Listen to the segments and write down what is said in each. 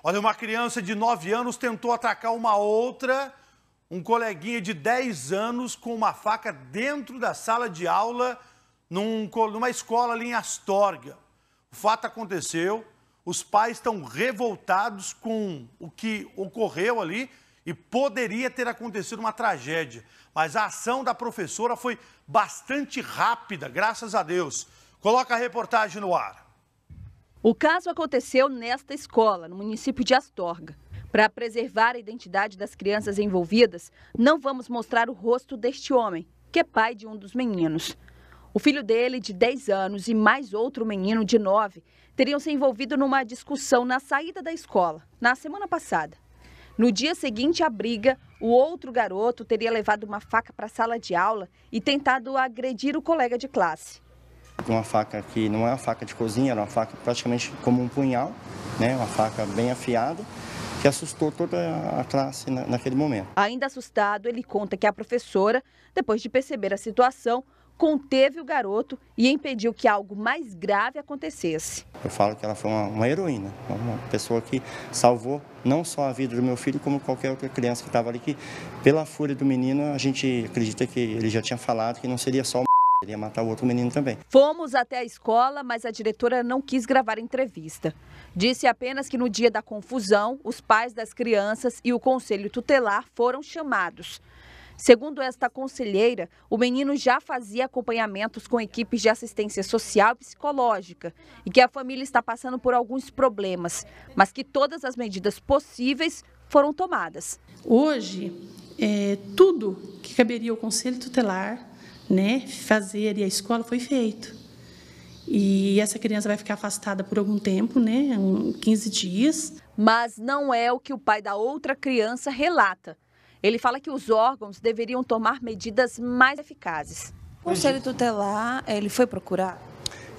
Olha, uma criança de 9 anos tentou atacar uma outra, um coleguinha de 10 anos, com uma faca dentro da sala de aula num, numa escola ali em Astorga. O fato aconteceu, os pais estão revoltados com o que ocorreu ali e poderia ter acontecido uma tragédia. Mas a ação da professora foi bastante rápida, graças a Deus. Coloca a reportagem no ar. O caso aconteceu nesta escola, no município de Astorga. Para preservar a identidade das crianças envolvidas, não vamos mostrar o rosto deste homem, que é pai de um dos meninos. O filho dele, de 10 anos, e mais outro menino de 9, teriam se envolvido numa discussão na saída da escola, na semana passada. No dia seguinte à briga, o outro garoto teria levado uma faca para a sala de aula e tentado agredir o colega de classe uma faca que não é uma faca de cozinha, era uma faca praticamente como um punhal, né? Uma faca bem afiada que assustou toda a classe na, naquele momento. Ainda assustado, ele conta que a professora, depois de perceber a situação, conteve o garoto e impediu que algo mais grave acontecesse. Eu falo que ela foi uma, uma heroína, uma pessoa que salvou não só a vida do meu filho, como qualquer outra criança que estava ali, que pela fúria do menino, a gente acredita que ele já tinha falado que não seria só Queria matar o outro menino também. Fomos até a escola, mas a diretora não quis gravar entrevista. Disse apenas que no dia da confusão, os pais das crianças e o conselho tutelar foram chamados. Segundo esta conselheira, o menino já fazia acompanhamentos com equipes de assistência social e psicológica e que a família está passando por alguns problemas, mas que todas as medidas possíveis foram tomadas. Hoje, é, tudo que caberia ao Conselho Tutelar, né, fazer e a escola foi feito. E essa criança vai ficar afastada por algum tempo, né, 15 dias. Mas não é o que o pai da outra criança relata. Ele fala que os órgãos deveriam tomar medidas mais eficazes. O conselho tutelar, ele foi procurar?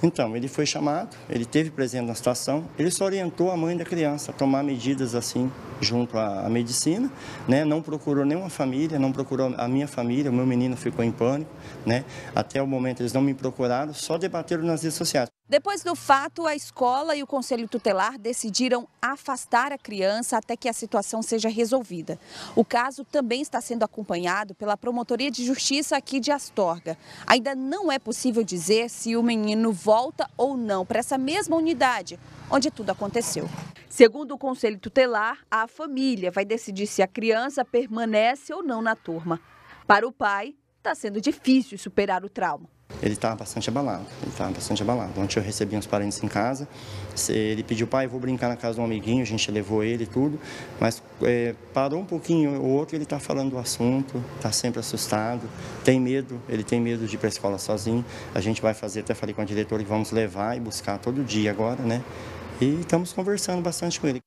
Então, ele foi chamado, ele teve presente na situação, ele só orientou a mãe da criança a tomar medidas assim, junto à, à medicina, né? Não procurou nenhuma família, não procurou a minha família, o meu menino ficou em pânico, né? Até o momento eles não me procuraram, só debateram nas redes sociais. Depois do fato, a escola e o conselho tutelar decidiram afastar a criança até que a situação seja resolvida. O caso também está sendo acompanhado pela Promotoria de Justiça aqui de Astorga. Ainda não é possível dizer se o menino volta ou não para essa mesma unidade onde tudo aconteceu. Segundo o conselho tutelar, a família vai decidir se a criança permanece ou não na turma. Para o pai, está sendo difícil superar o trauma ele estava tá bastante abalado. Ele estava tá bastante abalado. Ontem eu recebi uns parentes em casa. Ele pediu, pai, vou brincar na casa de um amiguinho. A gente levou ele e tudo. Mas é, parou um pouquinho o outro, ele está falando do assunto, está sempre assustado, tem medo. Ele tem medo de ir para a escola sozinho. A gente vai fazer, até falei com a diretora, que vamos levar e buscar todo dia agora, né? E estamos conversando bastante com ele.